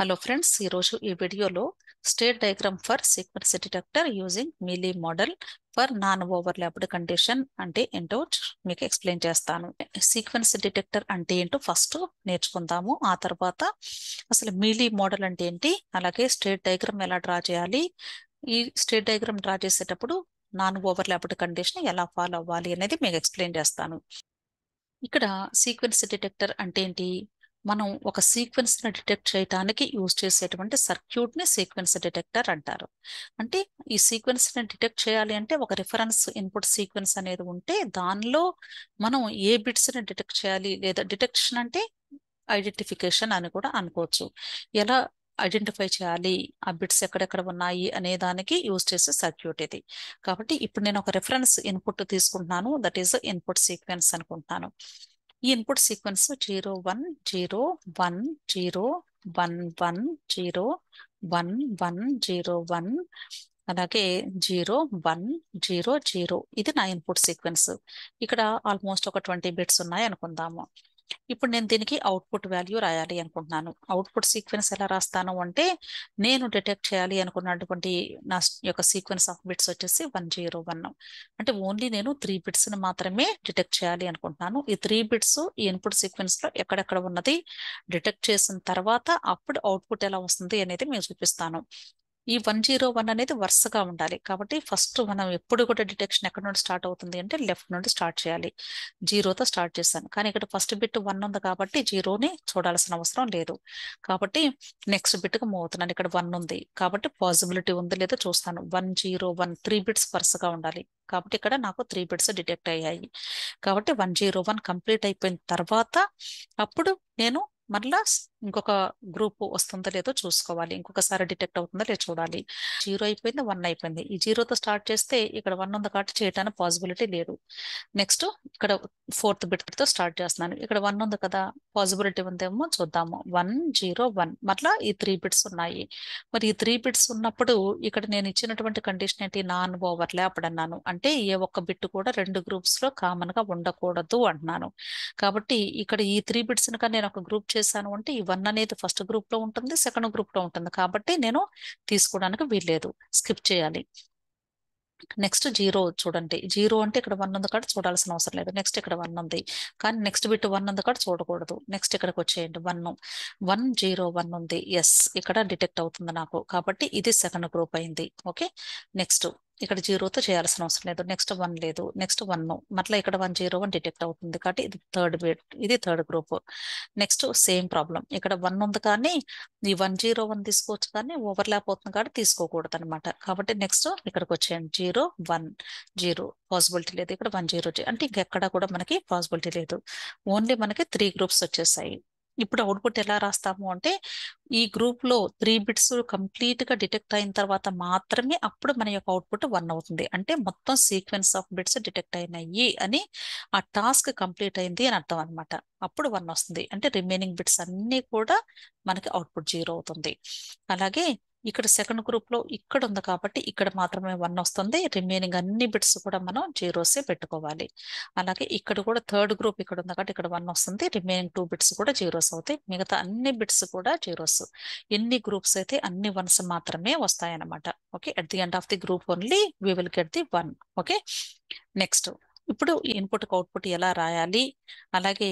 hello friends ఈరోజు ఈ వీడియోలో state diagram for sequence detector using Mealy model for non overlapped condition అంటే ఏంటో మీకు ఎక్స్ప్లెయిన్ చేస్తాను సీక్వెన్స్ డిటెక్టర్ అంటే ఏంటో ఫస్ట్ నేర్చుకుందాము ఆ తర్వాత అసలు మిలీ మోడల్ అంటే ఏంటి అలాగే స్టేట్ డయాగ్రామ్ ఎలా డ్రా చేయాలి ఈ స్టేట్ డయాగ్రామ్ డ్రా చేసేటప్పుడు నాన్ ఓవర్ ల్యాప్డ్ కండిషన్ ఎలా ఫాలో అవ్వాలి అనేది మీకు ఎక్స్ప్లెయిన్ చేస్తాను ఇక్కడ సీక్వెన్స్ డిటెక్టర్ అంటే ఏంటి మనం ఒక సీక్వెన్స్ని డిటెక్ట్ చేయడానికి యూజ్ చేసేటువంటి సర్క్యూట్ని సీక్వెన్స్ డిటెక్టర్ అంటారు అంటే ఈ సీక్వెన్స్ని డిటెక్ట్ చేయాలి అంటే ఒక రిఫరెన్స్ ఇన్పుట్ సీక్వెన్స్ అనేది ఉంటే దానిలో మనం ఏ బిట్స్ని డిటెక్ట్ చేయాలి లేదా డిటెక్షన్ అంటే ఐడెంటిఫికేషన్ అని కూడా అనుకోవచ్చు ఎలా ఐడెంటిఫై చేయాలి ఆ బిట్స్ ఎక్కడెక్కడ ఉన్నాయి అనే దానికి యూజ్ చేసే సర్క్యూట్ ఇది కాబట్టి ఇప్పుడు నేను ఒక రిఫరెన్స్ ఇన్పుట్ తీసుకుంటున్నాను దట్ ఈస్ ఇన్పుట్ సీక్వెన్స్ అనుకుంటున్నాను ఈ input sequence zero one zero one zero one one zero one one zero one అలాగే జీరో వన్ జీరో జీరో ఇది నా ఇన్పుట్ సీక్వెన్స్ ఇక్కడ ఆల్మోస్ట్ ఒక ట్వంటీ బిట్స్ ఉన్నాయి అనుకుందాము ఇప్పుడు నేను దీనికి అవుట్పుట్ వాల్యూ రాయాలి అనుకుంటున్నాను అవుట్పుట్ సీక్వెన్స్ ఎలా రాస్తాను అంటే నేను డిటెక్ట్ చేయాలి అనుకున్నటువంటి నా యొక్క సీక్వెన్స్ ఆఫ్ బిట్స్ వచ్చేసి వన్ జీరో వన్ అంటే ఓన్లీ నేను త్రీ బిట్స్ని మాత్రమే డిటెక్ట్ చేయాలి అనుకుంటున్నాను ఈ త్రీ బిట్స్ ఈ ఇన్పుట్ సీక్వెన్స్లో ఎక్కడెక్కడ ఉన్నది డిటెక్ట్ చేసిన తర్వాత అప్పుడు అవుట్పుట్ ఎలా వస్తుంది అనేది మేము చూపిస్తాను ఈ వన్ జీరో వన్ అనేది వరుసగా ఉండాలి కాబట్టి ఫస్ట్ మనం ఎప్పుడు కూడా డిటెక్షన్ ఎక్కడ నుండి స్టార్ట్ అవుతుంది అంటే లెఫ్ట్ నుండి స్టార్ట్ చేయాలి జీరోతో స్టార్ట్ చేశాను కానీ ఇక్కడ ఫస్ట్ బిట్ వన్ ఉంది కాబట్టి జీరోని చూడాల్సిన అవసరం లేదు కాబట్టి నెక్స్ట్ బిట్కి మూవ్ అవుతున్నాను ఇక్కడ వన్ ఉంది కాబట్టి పాసిబిలిటీ ఉంది లేదో చూస్తాను one zero one three bits వరుసగా ఉండాలి కాబట్టి ఇక్కడ నాకు త్రీ బిట్స్ డిటెక్ట్ అయ్యాయి కాబట్టి వన్ జీరో వన్ కంప్లీట్ అయిపోయిన తర్వాత అప్పుడు నేను మరలా ఇంకొక గ్రూప్ వస్తుందో లేదో చూసుకోవాలి ఇంకొకసారి డిటెక్ట్ అవుతుందో లేదో చూడాలి జీరో అయిపోయింది వన్ అయిపోయింది ఈ జీరోతో స్టార్ట్ చేస్తే ఇక్కడ వన్ ఉంది కాబట్టి చేయడానికి పాసిబిలిటీ లేదు నెక్స్ట్ ఇక్కడ ఫోర్త్ బిట్తో స్టార్ట్ చేస్తున్నాను ఇక్కడ వన్ ఉంది కదా పాసిబిలిటీ ఉందేమో చూద్దాము వన్ జీరో వన్ మరలా ఈ త్రీ బిట్స్ ఉన్నాయి మరి ఈ త్రీ బిట్స్ ఉన్నప్పుడు ఇక్కడ నేను ఇచ్చినటువంటి కండిషన్ ఏంటి నాన్ ఓవర్ ల్యాప్డ్ అన్నాను అంటే ఏ ఒక్క బిట్ కూడా రెండు గ్రూప్స్ లో కామన్ గా ఉండకూడదు అంటున్నాను కాబట్టి ఇక్కడ ఈ త్రీ బిట్స్ నేను ఒక గ్రూప్ చేశాను అంటే ఈ వన్ అనేది ఫస్ట్ గ్రూప్ లో ఉంటుంది సెకండ్ గ్రూప్ లో ఉంటుంది కాబట్టి నేను తీసుకోవడానికి వీల్లేదు స్కిప్ చేయాలి నెక్స్ట్ జీరో చూడండి జీరో అంటే ఇక్కడ వన్ ఉంది కాబట్టి చూడాల్సిన అవసరం లేదు నెక్స్ట్ ఇక్కడ వన్ ఉంది కానీ నెక్స్ట్ బిట్ వన్ ఉంది కాబట్టి చూడకూడదు నెక్స్ట్ ఇక్కడికి వచ్చేయండి వన్ వన్ జీరో వన్ ఉంది ఎస్ ఇక్కడ డిటెక్ట్ అవుతుంది నాకు కాబట్టి ఇది సెకండ్ గ్రూప్ అయింది ఓకే నెక్స్ట్ ఇక్కడ జీరోతో చేయాల్సిన అవసరం లేదు నెక్స్ట్ వన్ లేదు నెక్స్ట్ వన్ మళ్ళీ ఇక్కడ వన్ జీరో వన్ డిటెక్ట్ అవుతుంది కాబట్టి ఇది థర్డ్ ఇది third group next same problem ఇక్కడ వన్ ఉంది కానీ ఈ వన్ జీరో వన్ తీసుకోవచ్చు కానీ ఓవర్లాప్ అవుతుంది కాబట్టి తీసుకోకూడదు అనమాట కాబట్టి నెక్స్ట్ ఇక్కడికి వచ్చేయండి జీరో వన్ జీరో పాసిబిలిటీ లేదు ఇక్కడ వన్ జీరో అంటే ఇంకెక్కడ కూడా మనకి పాసిబిలిటీ లేదు ఓన్లీ మనకి త్రీ గ్రూప్స్ వచ్చేసాయి ఇప్పుడు అవుట్పుట్ ఎలా రాస్తాము అంటే ఈ గ్రూప్లో త్రీ బిట్స్ కంప్లీట్గా డిటెక్ట్ అయిన తర్వాత మాత్రమే అప్పుడు మన యొక్క అవుట్పుట్ వన్ అవుతుంది అంటే మొత్తం సీక్వెన్స్ ఆఫ్ బిట్స్ డిటెక్ట్ అయినాయి అని ఆ టాస్క్ కంప్లీట్ అయింది అని అర్థం అనమాట అప్పుడు వన్ వస్తుంది అంటే రిమైనింగ్ బిట్స్ అన్నీ కూడా మనకి అవుట్పుట్ జీరో అవుతుంది అలాగే ఇక్కడ సెకండ్ గ్రూప్ లో ఇక్కడ ఉంది కాబట్టి ఇక్కడ మాత్రమే వన్ వస్తుంది రిమైనింగ్ అన్ని బిట్స్ కూడా మనం జీరోసే పెట్టుకోవాలి అలాగే ఇక్కడ కూడా థర్డ్ గ్రూప్ ఇక్కడ ఉంది కాబట్టి ఇక్కడ వన్ వస్తుంది రిమైనింగ్ టూ బిట్స్ కూడా జీరోస్ అవుతాయి మిగతా అన్ని బిట్స్ కూడా జీరోస్ ఎన్ని గ్రూప్స్ అయితే అన్ని వన్స్ మాత్రమే వస్తాయి అనమాట okay at the end of the group only we will get the one okay next ఇప్పుడు ఇన్పుట్ అవుట్పుట్ ఎలా రాయాలి అలాగే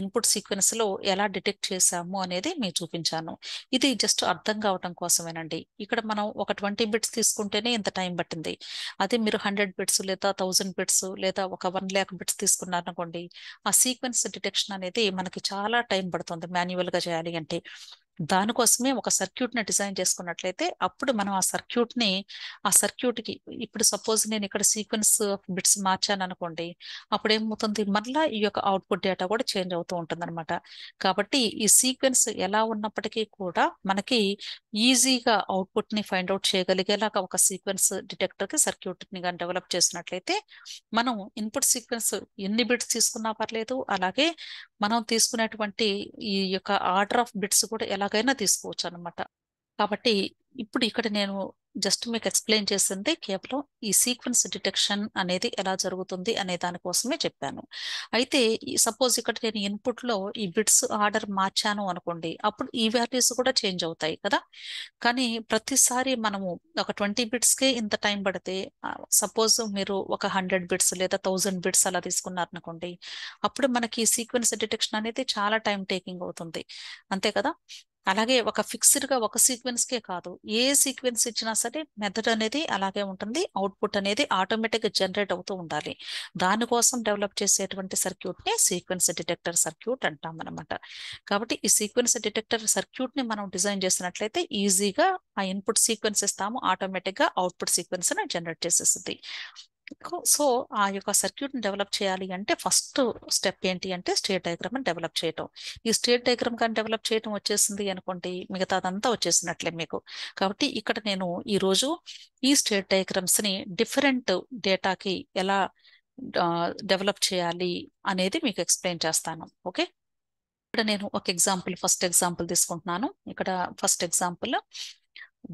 ఇన్పుట్ సీక్వెన్స్ లో ఎలా డిటెక్ట్ చేసాము అనేది మీకు చూపించాను ఇది జస్ట్ అర్థం కావటం కోసమేనండి ఇక్కడ మనం ఒక ట్వంటీ బిట్స్ తీసుకుంటేనే ఇంత టైం పట్టింది అదే మీరు హండ్రెడ్ బిట్స్ లేదా థౌజండ్ బిట్స్ లేదా ఒక వన్ ల్యాక్ బిట్స్ తీసుకున్నారనుకోండి ఆ సీక్వెన్స్ డిటెక్షన్ అనేది మనకి చాలా టైం పడుతుంది మాన్యువల్ గా చేయాలి అంటే దానికోసమే ఒక సర్క్యూట్ని డిజైన్ చేసుకున్నట్లయితే అప్పుడు మనం ఆ సర్క్యూట్ని ఆ సర్క్యూట్కి ఇప్పుడు సపోజ్ నేను ఇక్కడ సీక్వెన్స్ ఆఫ్ బిట్స్ మార్చాను అనుకోండి అప్పుడు ఏమవుతుంది మళ్ళా ఈ యొక్క అవుట్పుట్ డేటా కూడా చేంజ్ అవుతూ ఉంటుందన్నమాట కాబట్టి ఈ సీక్వెన్స్ ఎలా ఉన్నప్పటికీ కూడా మనకి ఈజీగా అవుట్పుట్ని ఫైండ్ అవుట్ చేయగలిగేలాగా ఒక సీక్వెన్స్ డిటెక్టర్కి సర్క్యూట్ని కానీ డెవలప్ చేసినట్లయితే మనం ఇన్పుట్ సీక్వెన్స్ ఎన్ని బిట్స్ తీసుకున్నా పర్లేదు అలాగే మనం తీసుకునేటువంటి ఈ యొక్క ఆర్డర్ ఆఫ్ బిట్స్ కూడా ఎలాగైనా తీసుకోవచ్చు అనమాట కాబట్టి ఇప్పుడు ఇక్కడ నేను జస్ట్ మీకు ఎక్స్ప్లెయిన్ చేసింది కేవలం ఈ సీక్వెన్స్ డిటెక్షన్ అనేది ఎలా జరుగుతుంది అనే దానికోసమే చెప్పాను అయితే సపోజ్ ఇక్కడ నేను ఇన్పుట్లో ఈ బిట్స్ ఆర్డర్ మార్చాను అనుకోండి అప్పుడు ఈ వాల్యూస్ కూడా చేంజ్ అవుతాయి కదా కానీ ప్రతిసారి మనము ఒక ట్వంటీ బిట్స్కే ఇంత టైం పడితే సపోజ్ మీరు ఒక హండ్రెడ్ బిట్స్ లేదా థౌజండ్ బిట్స్ అలా తీసుకున్నారు అనుకోండి అప్పుడు మనకి సీక్వెన్స్ డిటెక్షన్ అనేది చాలా టైం టేకింగ్ అవుతుంది అంతే కదా అలాగే ఒక ఫిక్స్డ్గా ఒక సీక్వెన్స్కే కాదు ఏ సీక్వెన్స్ ఇచ్చినా సరే మెథడ్ అనేది అలాగే ఉంటుంది అవుట్పుట్ అనేది ఆటోమేటిక్గా జనరేట్ అవుతూ ఉండాలి దానికోసం డెవలప్ చేసేటువంటి ని సీక్వెన్స్ డిటెక్టర్ సర్క్యూట్ అంటాం అనమాట కాబట్టి ఈ సీక్వెన్స్ డిటెక్టర్ సర్క్యూట్ని మనం డిజైన్ చేసినట్లయితే ఈజీగా ఆ ఇన్పుట్ సీక్వెన్స్ ఇస్తాము ఆటోమేటిక్గా అవుట్పుట్ ని జనరేట్ చేసేస్తుంది సో ఆ యొక్క సర్క్యూట్ని డెవలప్ చేయాలి అంటే ఫస్ట్ స్టెప్ ఏంటి అంటే స్టేట్ డయాగ్రామ్ని డెవలప్ చేయటం ఈ స్టేట్ డయాగ్రామ్ కానీ డెవలప్ చేయటం వచ్చేసింది అనుకోండి మిగతాదంతా వచ్చేసినట్లే మీకు కాబట్టి ఇక్కడ నేను ఈరోజు ఈ స్టేట్ డయాగ్రామ్స్ని డిఫరెంట్ డేటాకి ఎలా డెవలప్ చేయాలి అనేది మీకు ఎక్స్ప్లెయిన్ చేస్తాను ఓకే ఇక్కడ నేను ఒక ఎగ్జాంపుల్ ఫస్ట్ ఎగ్జాంపుల్ తీసుకుంటున్నాను ఇక్కడ first example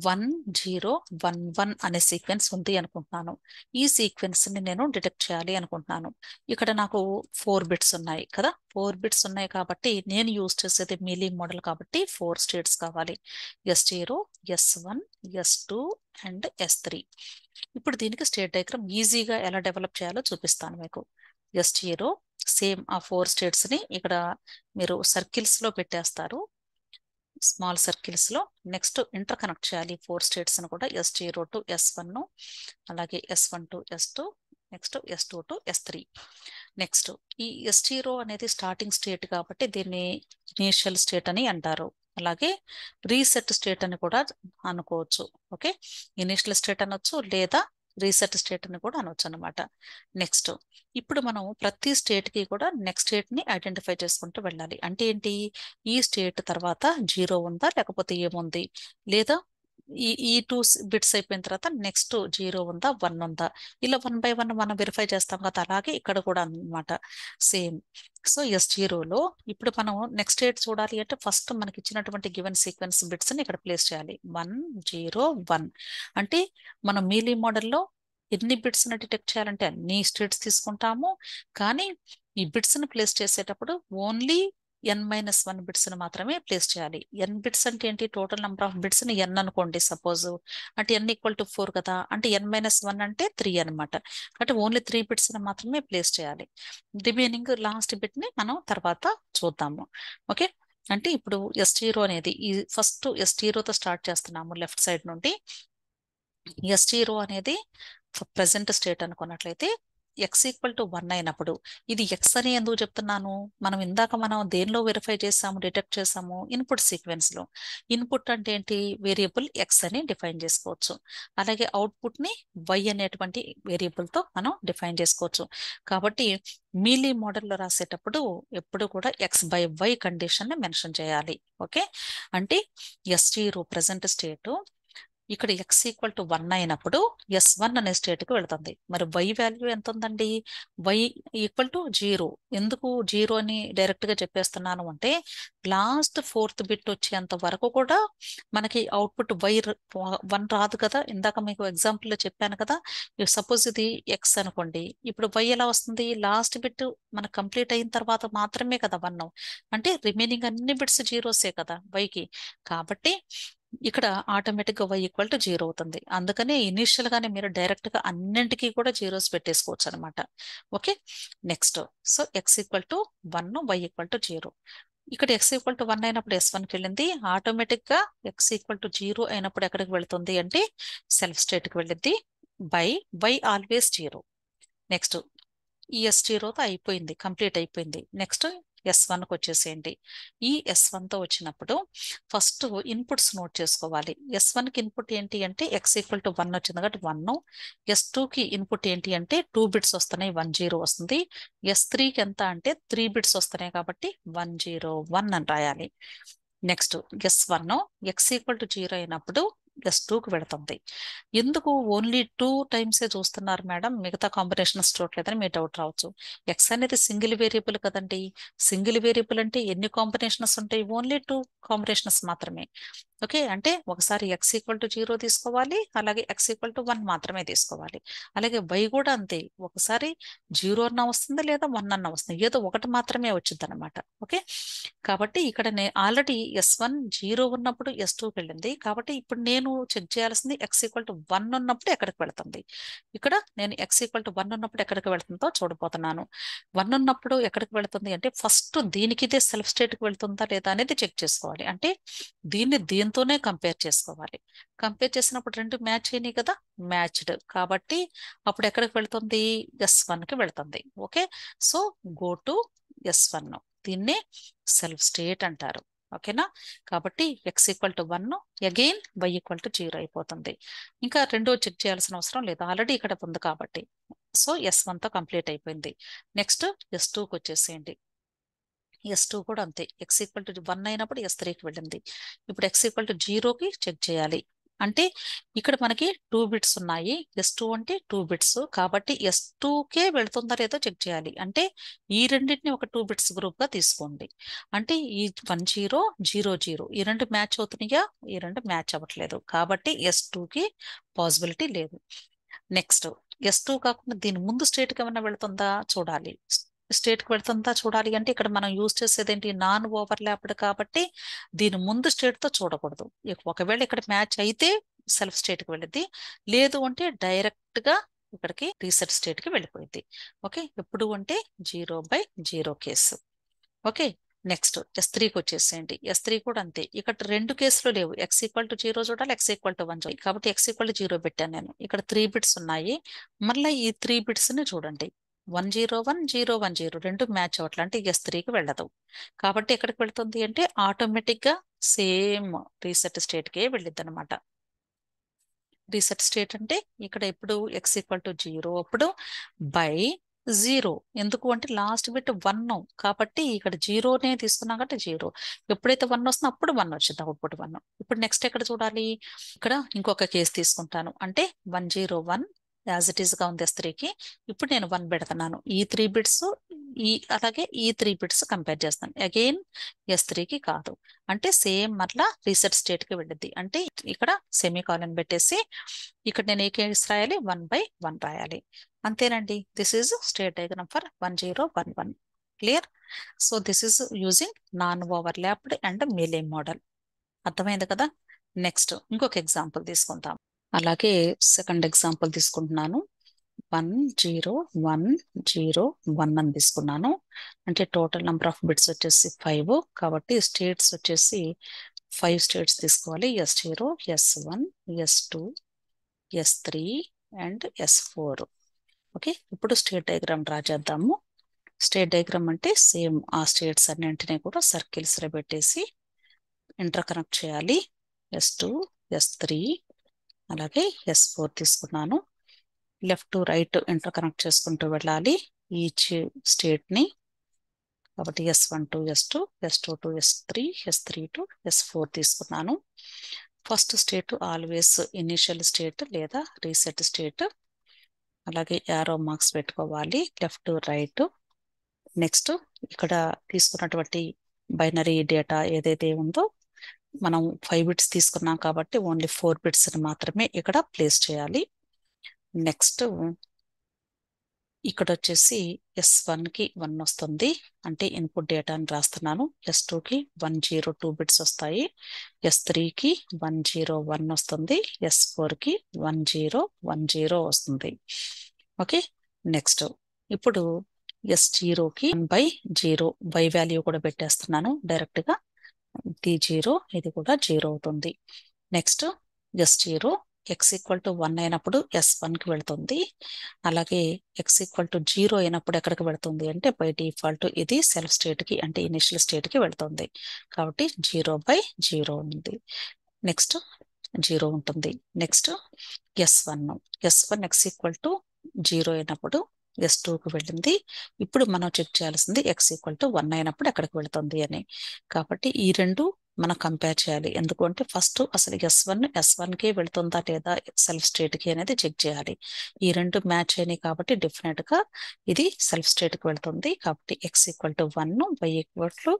one zero one one అనే సీక్వెన్స్ ఉంది అనుకుంటున్నాను ఈ సీక్వెన్స్ని నేను డిటెక్ట్ చేయాలి అనుకుంటున్నాను ఇక్కడ నాకు ఫోర్ బిట్స్ ఉన్నాయి కదా ఫోర్ బిట్స్ ఉన్నాయి కాబట్టి నేను యూజ్ చేసేది మిలీ మోడల్ కాబట్టి ఫోర్ స్టేట్స్ కావాలి S zero S one S two and S three ఇప్పుడు దీనికి స్టేట్ డయాగ్రామ్ ఈజీగా ఎలా డెవలప్ చేయాలో చూపిస్తాను మీకు ఎస్ జీరో సేమ్ ఆ ఫోర్ స్టేట్స్ని ఇక్కడ మీరు సర్కిల్స్లో పెట్టేస్తారు స్మాల్ సర్కిల్స్ లో నెక్స్ట్ ఇంటర్ కనెక్ట్ చేయాలి ఫోర్ స్టేట్స్ కూడా S zero to S one అలాగే S one to S two next S two to S three next ఈ ఎస్ జీరో అనేది స్టార్టింగ్ స్టేట్ కాబట్టి దీన్ని ఇనీషియల్ స్టేట్ అని అంటారు అలాగే రీసెట్ స్టేట్ అని కూడా అనుకోవచ్చు ఓకే ఇనీషియల్ స్టేట్ అనొచ్చు లేదా రీసెట్ స్టేట్ అని కూడా అనొచ్చు అనమాట నెక్స్ట్ ఇప్పుడు మనం ప్రతి స్టేట్ కి కూడా నెక్స్ట్ స్టేట్ ని ఐడెంటిఫై చేసుకుంటూ వెళ్ళాలి అంటే ఏంటి ఈ స్టేట్ తర్వాత జీరో ఉందా లేకపోతే ఏముంది లేదా ఈ ఈ టూ బిట్స్ అయిపోయిన తర్వాత నెక్స్ట్ జీరో ఉందా వన్ ఉందా ఇలా వన్ బై వన్ మనం వెరిఫై చేస్తాం కదా అలాగే ఇక్కడ కూడా అనమాట సేమ్ సో ఎస్ జీరోలో ఇప్పుడు మనం నెక్స్ట్ ఎయిట్ చూడాలి అంటే ఫస్ట్ మనకి ఇచ్చినటువంటి గివెన్ సీక్వెన్స్ ని ఇక్కడ ప్లేస్ చేయాలి వన్ జీరో వన్ అంటే మనం మీలీ మోడల్లో ఎన్ని ని డిటెక్ట్ చేయాలంటే అన్ని స్టేట్స్ తీసుకుంటాము కానీ ఈ ని ప్లేస్ చేసేటప్పుడు only N minus one bits మాత్రమే ప్లేస్ చేయాలి ఎన్ బిట్స్ అంటే ఏంటి టోటల్ నెంబర్ ఆఫ్ బిట్స్ ని ఎన్ అనుకోండి సపోజ్ అంటే ఎన్ ఈక్వల్ టు ఫోర్ కదా అంటే ఎన్ మైనస్ వన్ అంటే త్రీ అనమాట అంటే ఓన్లీ త్రీ బిట్స్ ని మాత్రమే ప్లేస్ చేయాలి రిమైనింగ్ లాస్ట్ బిట్ ని మనం తర్వాత చూద్దాము ఓకే అంటే ఇప్పుడు ఎస్ జీరో అనేది ఈ ఫస్ట్ ఎస్ జీరోతో స్టార్ట్ చేస్తున్నాము లెఫ్ట్ సైడ్ నుండి ఎస్ జీరో అనేది ప్రజెంట్ స్టేట్ అనుకున్నట్లయితే ఎక్స్ ఈక్వల్ టు వన్ అయినప్పుడు ఇది ఎక్స్ అని ఎందుకు చెప్తున్నాను మనం ఇందాక మనం దేనిలో వెరిఫై చేసాము డిటెక్ట్ చేసాము ఇన్పుట్ సీక్వెన్స్ లో ఇన్పుట్ అంటే ఏంటి వేరియబుల్ ఎక్స్ అని డిఫైన్ చేసుకోవచ్చు అలాగే అవుట్పుట్ ని వై అనేటువంటి వేరియబుల్ తో మనం డిఫైన్ చేసుకోవచ్చు కాబట్టి మీలీ మోడల్లో రాసేటప్పుడు ఎప్పుడు కూడా ఎక్స్ బై వై కండిషన్ ని మెన్షన్ చేయాలి ఓకే అంటే ఎస్టీ రూప్ ప్రజెంట్ స్టేట్ ఇక్కడ ఎక్స్ ఈక్వల్ టు వన్ అయినప్పుడు ఎస్ వన్ అనే స్టేట్కి వెళుతుంది మరి వై వాల్యూ ఎంత ఉందండి వై ఈక్వల్ టు జీరో ఎందుకు జీరో అని డైరెక్ట్గా చెప్పేస్తున్నాను అంటే లాస్ట్ ఫోర్త్ బిట్ వచ్చేంత వరకు కూడా మనకి అవుట్పుట్ వై వన్ రాదు కదా ఇందాక మీకు ఎగ్జాంపుల్లో చెప్పాను కదా సపోజ్ ఇది ఎక్స్ అనుకోండి ఇప్పుడు వై ఎలా వస్తుంది లాస్ట్ బిట్ మనకు కంప్లీట్ అయిన తర్వాత మాత్రమే కదా వన్ అంటే రిమైనింగ్ అన్ని బిట్స్ జీరోసే కదా వైకి కాబట్టి ఇక్కడ ఆటోమేటిక్గా వై ఈక్వల్ టు జీరో అవుతుంది అందుకనే గానే మీరు డైరెక్ట్గా అన్నింటికీ కూడా జీరోస్ పెట్టేసుకోవచ్చు అనమాట okay next so X equal to one Y equal to zero ఇక్కడ ఎక్స్ ఈక్వల్ టు వన్ అయినప్పుడు ఎస్ వన్కి వెళ్ళింది ఆటోమేటిక్గా ఎక్స్ ఈక్వల్ టు జీరో అయినప్పుడు ఎక్కడికి వెళుతుంది అంటే సెల్ఫ్ స్టేట్కి వెళ్ళింది by Y always zero next S జీరోతో అయిపోయింది కంప్లీట్ అయిపోయింది నెక్స్ట్ ఎస్ వన్కి వచ్చేసేయండి ఈ ఎస్ వన్తో వచ్చినప్పుడు ఫస్ట్ ఇన్పుట్స్ నోట్ చేసుకోవాలి ఎస్ వన్కి ఇన్పుట్ ఏంటి అంటే ఎక్స్ ఈక్వల్ టు వన్ వచ్చింది కాబట్టి వన్ ఎస్ టూకి ఇన్పుట్ ఏంటి అంటే టూ బిట్స్ వస్తున్నాయి వన్ జీరో వస్తుంది ఎస్ త్రీకి ఎంత అంటే త్రీ బిట్స్ వస్తున్నాయి కాబట్టి వన్ జీరో వన్ అని రాయాలి next S one X equal to zero అయినప్పుడు ప్లస్ టూకి వెళుతుంది ఎందుకు ఓన్లీ టూ టైమ్సే చూస్తున్నారు మేడం మిగతా కాంబినేషన్స్ చూడలేదని మీ డౌట్ రావచ్చు ఎక్స్ అనేది సింగిల్ వేరియబుల్ కదండి సింగిల్ వేరియబుల్ అంటే ఎన్ని కాంబినేషన్స్ ఉంటాయి ఓన్లీ టూ కాంబినేషన్స్ మాత్రమే ఓకే అంటే ఒకసారి ఎక్స్ ఈక్వల్ టు జీరో తీసుకోవాలి అలాగే ఎక్స్ ఈక్వల్ టు వన్ మాత్రమే తీసుకోవాలి అలాగే వై కూడా అంతే ఒకసారి జీరో అన్న వస్తుంది లేదా వన్ అన్న వస్తుంది ఏదో ఒకటి మాత్రమే వచ్చింది అనమాట ఓకే కాబట్టి ఇక్కడ నేను ఆల్రెడీ ఎస్ వన్ జీరో ఉన్నప్పుడు ఎస్ టూకి వెళ్ళింది కాబట్టి ఇప్పుడు నేను చెక్ చేయాల్సింది ఎక్స్ ఈక్వల్ టు వన్ ఉన్నప్పుడు ఎక్కడికి వెళుతుంది ఇక్కడ నేను ఎక్స్ ఈక్వల్ టు వన్ ఉన్నప్పుడు ఎక్కడికి వెళుతుందో చూడబోతున్నాను వన్ ఉన్నప్పుడు ఎక్కడికి వెళుతుంది అంటే ఫస్ట్ దీనికిదే సెల్ఫ్ స్టేట్కి వెళ్తుందా లేదా అనేది చెక్ చేసుకోవాలి అంటే దీన్ని దీని దీంతోనే కంపేర్ చేసుకోవాలి కంపేర్ చేసినప్పుడు రెండు మ్యాచ్ అయినాయి కదా మ్యాచ్డ్ కాబట్టి అప్పుడు ఎక్కడికి వెళ్తుంది ఎస్ వన్కి వెళుతుంది okay so go to S one దీన్నే సెల్ఫ్ స్టేట్ అంటారు ఓకేనా కాబట్టి X equal to one again Y equal to zero అయిపోతుంది ఇంకా రెండో చెక్ చేయాల్సిన అవసరం లేదు ఆల్రెడీ ఇక్కడ ఉంది కాబట్టి సో ఎస్ వన్తో కంప్లీట్ అయిపోయింది నెక్స్ట్ ఎస్ టూకి వచ్చేసేయండి ఎస్ టూ కూడా అంతే ఎక్స్ ఈక్వల్ టు వన్ అయినప్పుడు ఎస్ త్రీకి వెళ్ళింది ఇప్పుడు ఎక్స్ ఈక్వల్ టు జీరోకి చెక్ చేయాలి అంటే ఇక్కడ మనకి టూ బిట్స్ ఉన్నాయి ఎస్ టూ అంటే టూ బిట్స్ కాబట్టి ఎస్ టూకే వెళుతుందా లేదో చెక్ చేయాలి అంటే ఈ రెండింటిని ఒక టూ బిట్స్ గ్రూప్గా తీసుకోండి అంటే ఈ వన్ జీరో జీరో జీరో ఈ రెండు మ్యాచ్ అవుతున్నాయా ఈ రెండు మ్యాచ్ అవ్వట్లేదు కాబట్టి ఎస్ టూకి పాసిబిలిటీ లేదు నెక్స్ట్ ఎస్ టూ కాకుండా దీని ముందు స్టేట్కి ఏమైనా వెళుతుందా చూడాలి స్టేట్ స్టేట్కి అంతా చూడాలి అంటే ఇక్కడ మనం యూజ్ చేసేది ఏంటి నాన్ ల్యాప్ కాబట్టి దీని ముందు స్టేట్తో చూడకూడదు ఒకవేళ ఇక్కడ మ్యాచ్ అయితే సెల్ఫ్ స్టేట్కి వెళ్ళింది లేదు అంటే డైరెక్ట్గా ఇక్కడికి స్టేట్ స్టేట్కి వెళ్ళిపోయింది ఓకే ఎప్పుడు అంటే zero by zero case okay next S కి వచ్చేసేయండి ఎస్ త్రీ కూడా అంతే ఇక్కడ రెండు కేసులు లేవు ఎక్స్ ఈక్వల్ టు జీరో చూడాలి ఎక్స్ ఈక్వల్ టు వన్ చూడాలి కాబట్టి ఎక్స్ ఈక్వల్ టు జీరో పెట్టాను నేను ఇక్కడ త్రీ బిట్స్ ఉన్నాయి మళ్ళీ ఈ త్రీ బిట్స్ని చూడండి one zero one zero one zero రెండు మ్యాచ్ అవట్లా అంటే ఎస్ త్రీకి వెళ్ళదు కాబట్టి ఎక్కడికి వెళుతుంది అంటే ఆటోమేటిక్గా సేమ్ రీసెట్ స్టేట్కే వెళ్ళిద్ది అనమాట రీసెట్ స్టేట్ అంటే ఇక్కడ ఇప్పుడు ఎక్స్ ఈక్వల్ టు జీరో అప్పుడు బై జీరో ఎందుకు అంటే లాస్ట్ బిట్ వన్ కాబట్టి ఇక్కడ జీరోనే తీసుకున్నాం కాబట్టి జీరో ఎప్పుడైతే వన్ వస్తుందో అప్పుడు వన్ వచ్చింది అవుట్పుట్ వన్ ఇప్పుడు నెక్స్ట్ ఎక్కడ చూడాలి ఇక్కడ ఇంకొక కేసు తీసుకుంటాను అంటే one zero one as it ఈస్గా ఉంది స్త్రీకి ఇప్పుడు నేను వన్ పెడుతున్నాను ఈ త్రీ బిట్స్ ఈ అలాగే ఈ త్రీ బిట్స్ కంపేర్ చేస్తాను అగైన్ ఎస్ త్రీకి కాదు అంటే సేమ్ మరలా రీసెట్ స్టేట్కి వెళ్ళింది అంటే ఇక్కడ సెమీ కాలన్ పెట్టేసి ఇక్కడ నేను ఏ రాయాలి వన్ బై వన్ రాయాలి అంతేనండి this is state diagram for one zero one one clear so this is using non overlapped and Mealy model అర్థమైంది కదా నెక్స్ట్ ఇంకొక ఎగ్జాంపుల్ తీసుకుందాం అలాగే సెకండ్ ఎగ్జాంపుల్ తీసుకుంటున్నాను one zero one zero one అని తీసుకున్నాను అంటే టోటల్ నెంబర్ ఆఫ్ బిట్స్ వచ్చేసి ఫైవ్ కాబట్టి స్టేట్స్ వచ్చేసి ఫైవ్ స్టేట్స్ తీసుకోవాలి S zero S one S two S three and S four okay ఇప్పుడు స్టేట్ డయాగ్రామ్ డ్రా చేద్దాము స్టేట్ డయాగ్రామ్ అంటే సేమ్ ఆ స్టేట్స్ అన్నింటినీ కూడా సర్కిల్స్లో పెట్టేసి ఇంటర్ కనెక్ట్ చేయాలి ఎస్ టూ ఎస్ త్రీ అలాగే ఎస్ ఫోర్ తీసుకున్నాను left to right interconnect చేసుకుంటూ వెళ్ళాలి ఈచ్ స్టేట్ని కాబట్టి S one to S two S two to S three S three to S four తీసుకున్నాను first state always initial state లేదా reset state అలాగే arrow marks పెట్టుకోవాలి left right next ఇక్కడ తీసుకున్నటువంటి బైనరీ డేటా ఏదైతే ఉందో మనం ఫైవ్ బిట్స్ తీసుకున్నాం కాబట్టి ఓన్లీ ఫోర్ బిట్స్ మాత్రమే ఇక్కడ ప్లేస్ చేయాలి నెక్స్ట్ ఇక్కడ వచ్చేసి ఎస్ వన్కి వన్ వస్తుంది అంటే ఇన్పుట్ డేటాని రాస్తున్నాను ఎస్ టూకి వన్ జీరో టూ బిట్స్ వస్తాయి ఎస్ త్రీకి వన్ జీరో వన్ వస్తుంది ఎస్ ఫోర్కి వన్ జీరో వన్ జీరో వస్తుంది ఓకే నెక్స్ట్ ఇప్పుడు ఎస్ జీరోకి one by zero by value కూడా పెట్టేస్తున్నాను డైరెక్ట్గా ఇది జీరో ఇది కూడా జీరో అవుతుంది next S zero X equal to one అయినప్పుడు ఎస్ వన్కి వెళుతుంది అలాగే ఎక్స్ ఈక్వల్ టు జీరో అయినప్పుడు ఎక్కడికి వెళుతుంది అంటే బై డిఫాల్ట్ ఇది సెల్ఫ్ స్టేట్కి అంటే ఇనిషియల్ స్టేట్కి వెళుతుంది కాబట్టి జీరో బై జీరో ఉంది నెక్స్ట్ జీరో ఉంటుంది next S one S one X equal to zero అయినప్పుడు ఎస్ టూకి వెళ్ళింది ఇప్పుడు మనం చెక్ చేయాల్సింది ఎక్స్ ఈక్వల్ టు వన్ అయినప్పుడు ఎక్కడికి వెళుతుంది అని కాబట్టి ఈ రెండు మనం కంపేర్ చేయాలి ఎందుకంటే ఫస్ట్ అసలు ఎస్ వన్ ఎస్ వన్కే వెళుతుందా లేదా సెల్ఫ్ స్టేట్కి అనేది చెక్ చేయాలి ఈ రెండు మ్యాచ్ అయినాయి కాబట్టి డెఫినెట్గా ఇది సెల్ఫ్ స్టేట్కి వెళ్తుంది కాబట్టి X equal to one Y equal to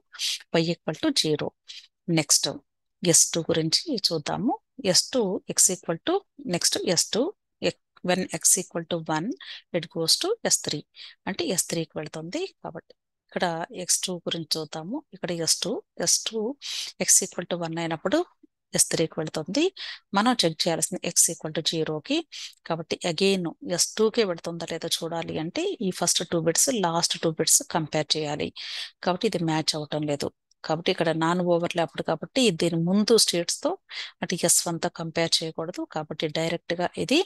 Y equal to zero next S two గురించి చూద్దాము S two X equal to next S two when X equal to one it goes to S three అంటే S త్రీకి వెళ్తుంది కాబట్టి ఇక్కడ X two గురించి చూద్దాము ఇక్కడ S two S two X equal to one అయినప్పుడు ఎస్ త్రీకి వెళుతుంది మనం చెక్ చేయాల్సింది ఎక్స్ ఈక్వల్ టు జీరోకి కాబట్టి అగైన్ ఎస్ టూకి వెళుతుందా లేదో చూడాలి అంటే ఈ first two bits last two bits compare చేయాలి కాబట్టి ఇది మ్యాచ్ అవ్వటం లేదు కాబట్టి ఇక్కడ నాన్ అప్పుడు కాబట్టి దీని ముందు స్టేట్స్తో అటు ఎస్ వన్తో కంపేర్ చేయకూడదు కాబట్టి డైరెక్ట్గా ఇది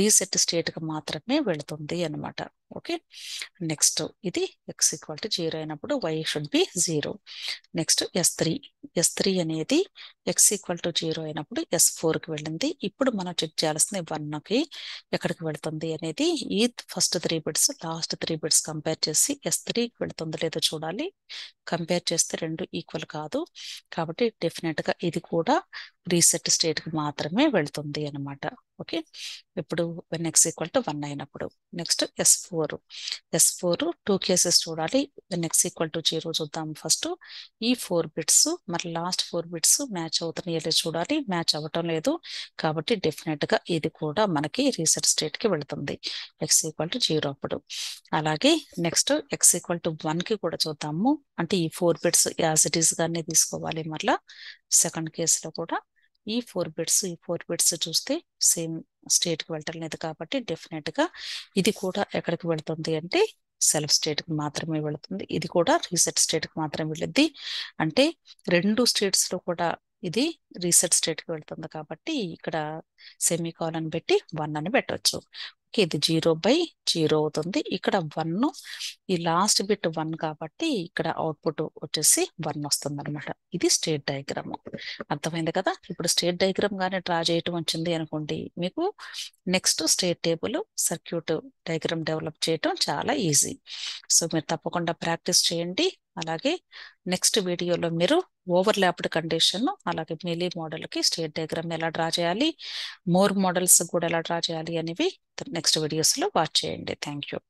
రీసెట్ స్టేట్కి మాత్రమే వెళుతుంది అనమాట ఓకే నెక్స్ట్ ఇది ఎక్స్ ఈక్వల్ టు జీరో అయినప్పుడు Y should be zero next S three S three అనేది ఎక్స్ ఈక్వల్ టు జీరో అయినప్పుడు ఎస్ ఫోర్కి వెళ్ళింది ఇప్పుడు మనం చెక్ చేయాల్సింది వన్కి ఎక్కడికి వెళుతుంది అనేది ఈ first three bits last three bits compare చేసి ఎస్ త్రీకి వెళుతుంది లేదో చూడాలి కంపేర్ చేస్తే రెండు ఈక్వల్ కాదు కాబట్టి డెఫినెట్గా ఇది కూడా రీసెట్ స్టేట్ కి మాత్రమే వెళ్తుంది అనమాట ఓకే ఇప్పుడు when X equal to one అయినప్పుడు next S four S four two cases చూడాలి when X equal to zero చూద్దాం ఫస్ట్ ఈ ఫోర్ బిట్స్ మరి లాస్ట్ ఫోర్ బిట్స్ మ్యాచ్ అవుతున్నాయో చూడాలి మ్యాచ్ అవ్వటం లేదు కాబట్టి డెఫినెట్గా ఇది కూడా మనకి రీసెట్ కి వెళుతుంది ఎక్స్ ఈక్వల్ టు జీరో అప్పుడు అలాగే next X equal to one కి కూడా చూద్దాము అంటే ఈ ఫోర్ బిట్స్ యాజ్ ఇట్ గానే తీసుకోవాలి మరలా సెకండ్ కేసులో కూడా ఈ ఫోర్ బిట్స్ ఈ ఫోర్ బిట్స్ చూస్తే సేమ్ స్టేట్ కి వెళ్తలేదు కాబట్టి డెఫినెట్ గా ఇది కూడా ఎక్కడికి వెళుతుంది అంటే సెల్ఫ్ స్టేట్ కి మాత్రమే వెళుతుంది ఇది కూడా రీసెట్ స్టేట్ కి మాత్రమే వెళ్ళిద్ది అంటే రెండు స్టేట్స్ లో కూడా ఇది రీసెట్ కి వెళ్తుంది కాబట్టి ఇక్కడ సెమీ కాలన్ పెట్టి వన్ అని పెట్టవచ్చు ఇది జీరో బై జీరో అవుతుంది ఇక్కడ వన్ ఈ లాస్ట్ బిట్ వన్ కాబట్టి ఇక్కడ అవుట్పుట్ వచ్చేసి వన్ వస్తుంది అనమాట ఇది స్టేట్ డయాగ్రామ్ అర్థమైంది కదా ఇప్పుడు స్టేట్ డయాగ్రామ్ గానే డ్రా చేయటం వచ్చింది అనుకోండి మీకు next state table circuit diagram develop చేయటం చాలా ఈజీ సో మీరు తప్పకుండా ప్రాక్టీస్ చేయండి అలాగే నెక్స్ట్ వీడియోలో మీరు ఓవర్ ల్యాప్డ్ కండిషన్ అలాగే మిలీ మోడల్కి స్టేట్ డయాగ్రామ్ ఎలా డ్రా చేయాలి మోర్ మోడల్స్ కూడా ఎలా డ్రా చేయాలి అనేవి నెక్స్ట్ వీడియోస్లో వాచ్ చేయండి థ్యాంక్ యూ